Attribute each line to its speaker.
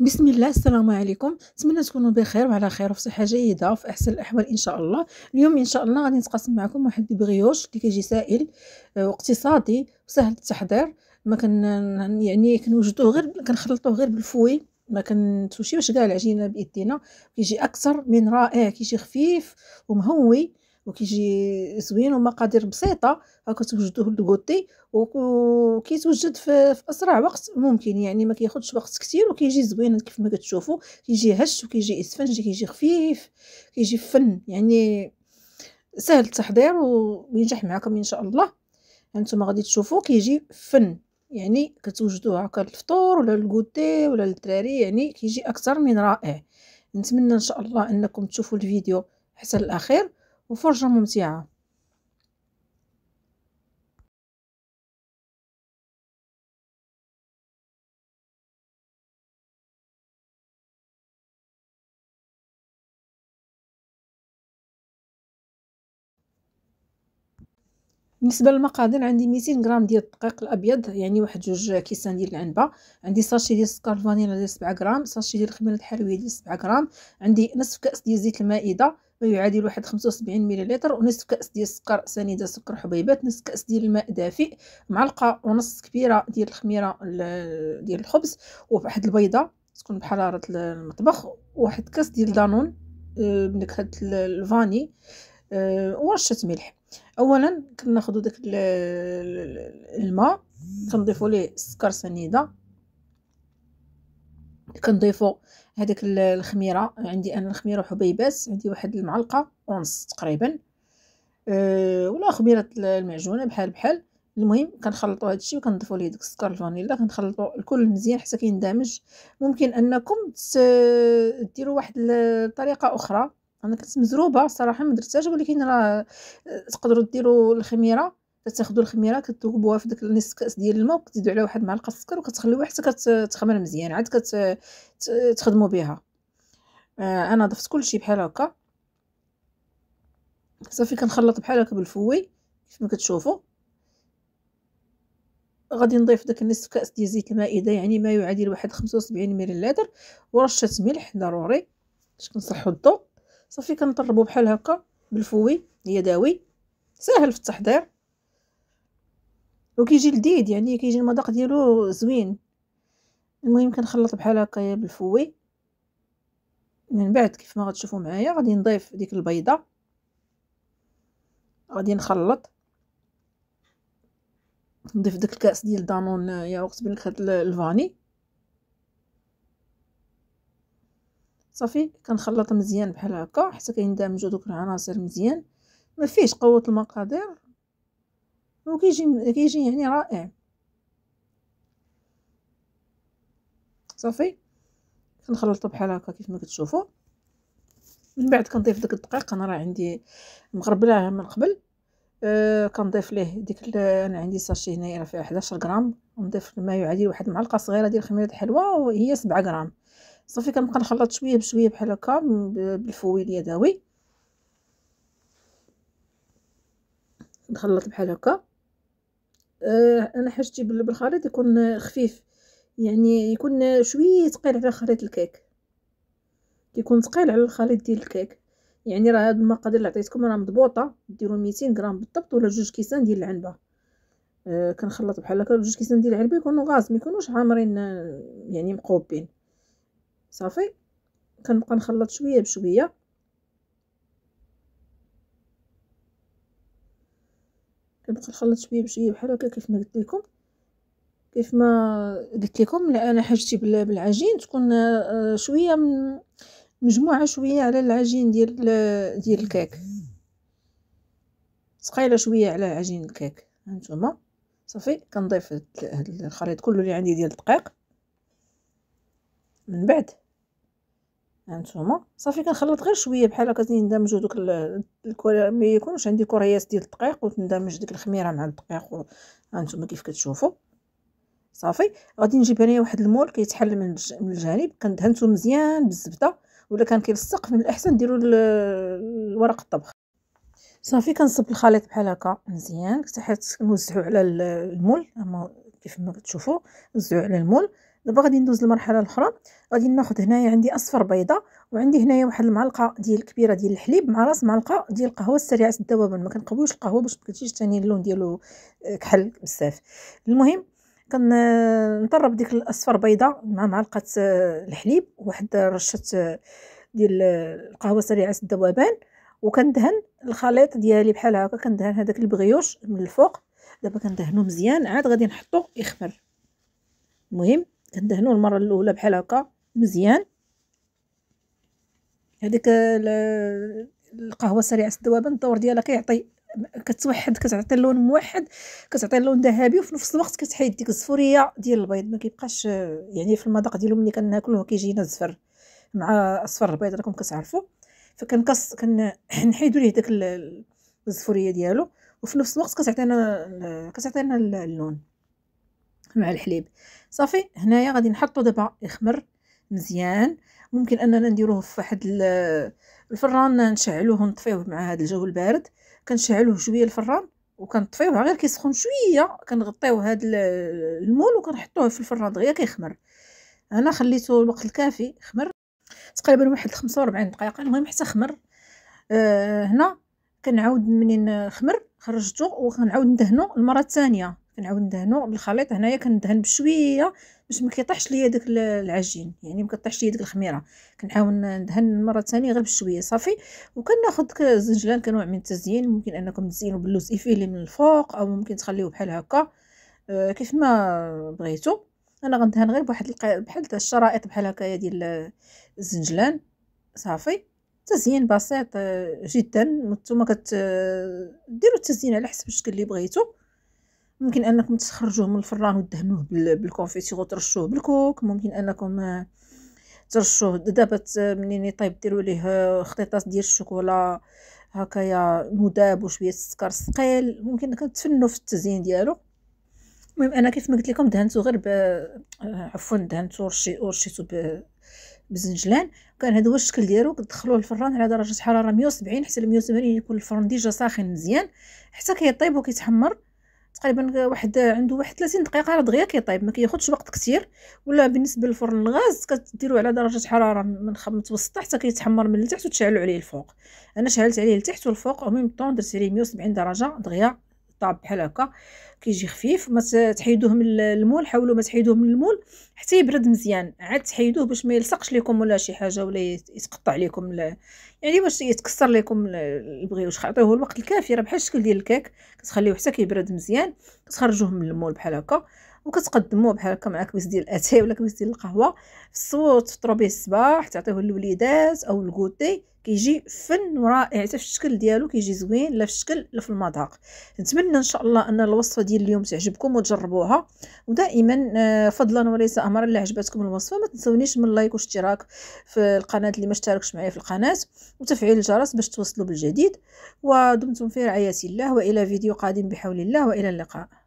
Speaker 1: بسم الله السلام عليكم نتمنى تكونوا بخير وعلى خير وفي صحه جيده وفي احسن الاحوال ان شاء الله اليوم ان شاء الله غادي نتقاسم معكم واحد البغيوش اللي كيجي سائل آه، واقتصادي وسهل التحضير ما كن يعني كنوجدوه غير كنخلطوه غير بالفوي ما كنتوشيوش كاع العجينه بايدينا كيجي اكثر من رائع كيجي خفيف ومهوي وكيجي زوين ومقادير بسيطه هاكا توجدوه لكوتي وكيتوجد في, في اسرع وقت ممكن يعني ما كياخذش وقت كثير وكيجي زوين كيف ما كتشوفوا كيجي هش وكيجي اسفنجي كيجي خفيف كيجي فن يعني سهل التحضير وينجح معكم ان شاء الله هانتوما غادي تشوفوا كيجي فن يعني كتوجدوه هكا للفطور ولا للكوتي ولا للدراري يعني كيجي اكثر من رائع نتمنى ان شاء الله انكم تشوفوا الفيديو حتى الاخير وفرجة ممتعة بالنسبه للمقادير عندي 200 غرام ديال الدقيق الابيض يعني واحد جوج كيسان ديال العنبه عندي ساشي ديال السكر الفانيلا ديال 7 غرام ساشي ديال الخميره الحلويه ديال 7 غرام عندي نصف كاس ديال زيت المائده ما يعادل واحد 75 مليلتر ونصف كاس ديال السكر سنيده سكر حبيبات نصف كاس ديال الماء دافئ معلقه ونص كبيره ديال الخميره ديال الخبز وواحد البيضه تكون بحراره المطبخ وواحد كاس ديال دانون بنكهه آه، الفاني آه، ورشه ملح اولا كناخذوا داك الماء كنضيفوا ليه السكر سنيده كنضيفوا هذاك الخميره عندي انا الخميره وحبيبات عندي واحد المعلقه ونص تقريبا أه ولا خميره المعجونه بحال بحال المهم كنخلطوا الشيء وكنضيفوا ليه داك السكر الفانيلا كنخلطوا الكل مزيان حتى كيندمج ممكن انكم ديروا واحد الطريقه اخرى انا كنت مزروبه الصراحه ما درتهاش ولكن راه آه، تقدروا ديروا الخميره تاخذوا الخميره كتذوبوها في داك النصف كاس ديال الماء وكتزيدوا عليها واحد معلقه السكر وكتخليوها حتى كتخمر مزيان عاد كتخدموا بها آه انا ضفت كلشي بحال هكا صافي كنخلط بحال هكا بالفوي كيف ما كتشوفوا غادي نضيف داك النصف كاس ديال زيت المائده يعني ما يعادل واحد 75 مليلتر ورشه ملح ضروري باش كنصحوا الضو صافي كنطربو بحال هكا بالفوي يدوي ساهل في التحضير وكيجي لذيذ يعني كيجي المذاق ديالو زوين المهم كنخلط بحال هكا بالفوي من بعد كيف ما غتشوفوا معايا غادي نضيف ديك البيضه غادي نخلط نضيف داك الكاس ديال دانون يا وقت بنك الفاني صافي كنخلط مزيان بحال هكا حتى كيندمجوا دوك العناصر مزيان ما فيهش قوه المقادير وكيجي كيجي يعني رائع صافي كنخلطو بحال هكا كيف ما كتشوفوا من بعد كنضيف داك الدقيق انا راه عندي مغربلاه من قبل أه كنضيف ليه ديك انا عندي ساشي هنايا راه فيها 11 غرام ونضيف ما يعادل واحد المعلقه صغيره ديال خميره الحلوى وهي 7 غرام صافي كنبقى نخلط شويه بشويه بحال هكا بالفويل يدوي نخلط بحال هكا آه انا حاجتي بالخليط يكون خفيف يعني يكون شويه ثقيل على خليط الكيك يكون ثقيل على الخليط ديال الكيك يعني راه هاد المقادير اللي عطيتكم راه مضبوطه ديروا 200 غرام بالضبط ولا جوج كيسان ديال العنبه آه كنخلط بحال هكا جوج كيسان ديال العنبه يكونوا غاز ما يكونوش عامرين آه، يعني مقوبين صافي كنبقى نخلط شويه بشويه كنبقى نخلط شويه بشويه بحال هكا كيف ما قلت لكم كيف ما قلت لكم انا حاجتي بالعجين تكون آه، شويه مجموعه شويه على العجين ديال آه، ديال الكيك ثقيله شويه على عجين الكيك هانتوما صافي كنضيف هاد الخليط كله اللي عندي ديال الدقيق من بعد هانتوما صافي كنخلط غير شويه بحال هكا تندمجوا دوك الكره ما يكونوش عندي كريات ديال الدقيق وتندمج ديك الخميره مع الدقيق هانتوما كيف كتشوفوا صافي غادي نجيب انايا واحد المول كيتحل من الجانب كندهنتو مزيان بالزبده ولا كان كيلصق من الاحسن ديروا الورق الطبخ صافي كنصب الخليط بحال هكا مزيان حتى نوزعو على المول كيف ما كتشوفوا نوزعو على المول دابا غادي ندوز للمرحله الاخرى غادي ناخذ هنايا عندي اصفر بيضه وعندي هنايا واحد المعلقه ديال كبيره ديال الحليب مع راس معلقه ديال القهوه السريعه الذوبان ما كنقويوش القهوه باش ما كتجيش ثاني اللون ديالو آه، كحل بزاف المهم كنطرب آه، ديك الاصفر بيضه مع معلقه آه، الحليب واحد رشه ديال القهوه سريعه الذوبان وكندهن الخليط ديالي بحال هكا كندهن هذاك البغيوش من الفوق دابا كندهنو مزيان عاد غادي نحطو يخمر المهم كندهنو المره الاولى بحال هكا مزيان هذيك القهوه سريعه الذوبان الدور ديالها كيعطي كتوحد كتعطي اللون موحد كتعطي اللون ذهبي وفي نفس الوقت كتحيد ديك الزفوريه ديال البيض ما كيبقاش يعني في المذاق ديالو ملي كناكلوه كيجينا زفر مع اصفر البيض راكم كتعرفوا فكنكص كنحيدوا ليه داك الزفوريه ديالو وفي نفس الوقت كتعطينا كتعطينا اللون مع الحليب صافي هنايا غادي نحطو دابا يخمر مزيان ممكن اننا نديروه في واحد الفران نشعلوه ونطفيوه مع هذا الجو البارد كنشعلوه شويه الفران وكنطفيوه غير كيسخن شويه كنغطيو هذا المول وكنحطوه في الفران دغيا كيخمر انا خليته الوقت الكافي خمر تقريبا واحد 45 دقيقه المهم حتى خمر آه هنا كنعاود منين خمر خرجته وكنعاود ندهنو المره الثانيه كنعاود ندهنو بالخليط هنايا كندهن بشويه باش ما كيطيحش ليا داك العجين يعني ما كطيحش ليا ديك الخميره كنحاول ندهن مره ثانيه غير بشويه صافي وكناخذ الزنجلان كنوع من التزيين ممكن انكم تزينوا باللوز ايفيلي من الفوق او ممكن تخليوه بحال هكا أه كيف ما بغيتو انا غندهن غير بواحد بحال الشرائط بحال هكايا ديال الزنجلان صافي تزيين بسيط آه، جدا نتوما كديروا آه، التزيين على حسب الشكل اللي بغيتو ممكن انكم تخرجوه من الفران ودهنوه بالكونفيتير وترشوه بالكوك ممكن انكم آه، ترشوه دابا منين يطيب ديروا ليه آه، خطيطات ديال الشوكولا هكايا مذاب وشويه السكر ثقيل ممكن تفنوا في التزيين ديالو المهم انا كيف ما قلت لكم دهنته غير ب آه، عفوا دهنته ورشي ورشيته ب بزنجلان كان هذا هو الشكل ديالو كتدخلوه الفران على درجه حراره 170 حتى ل 180 يكون الفرن ديجا ساخن مزيان حتى كيطيب وكيتحمر تقريبا واحد عنده واحد 30 دقيقه راه دغيا كيطيب ما كياخذش وقت كثير ولا بالنسبه للفرن الغاز كديروا على درجه حراره من متوسطه حتى كيتحمر من التحت وتشعلوا عليه الفوق انا شعلت عليه التحت والفوق او طون درت عليه 170 درجه دغيا طاب بحال هكا كيجي خفيف ما تحيدوه من المول حاولوا ما تحيدوه من المول حتى يبرد مزيان عاد تحيدوه باش ما يلصقش لكم ولا شي حاجه ولا يتقطع لكم ل... يعني باش يتكسر لكم البغيوش عطيوه الوقت الكافي راه بحال الشكل ديال الكيك كتخليوه حتى كيبرد مزيان كتخرجوه من المول بحال هكا وكتقدموه بحال هكا مع كبيس ديال الاتاي ولا كبيس ديال القهوه في الصوت تفطروا به الصباح تعطيوه للوليدات او الكوتي كيجي فن ورائع حتى في الشكل ديالو كيجي زوين لا في الشكل لا في المذاق نتمنى ان شاء الله ان الوصفه ديال اليوم تعجبكم وتجربوها ودائما آه، فضلا وليس امرا الا عجبتكم الوصفه ما تنسونيش من لايك واشتراك في القناه اللي ما اشتركش معايا في القناه وتفعيل الجرس باش توصلوا بالجديد ودمتم في رعايه الله والى فيديو قادم بحول الله والى اللقاء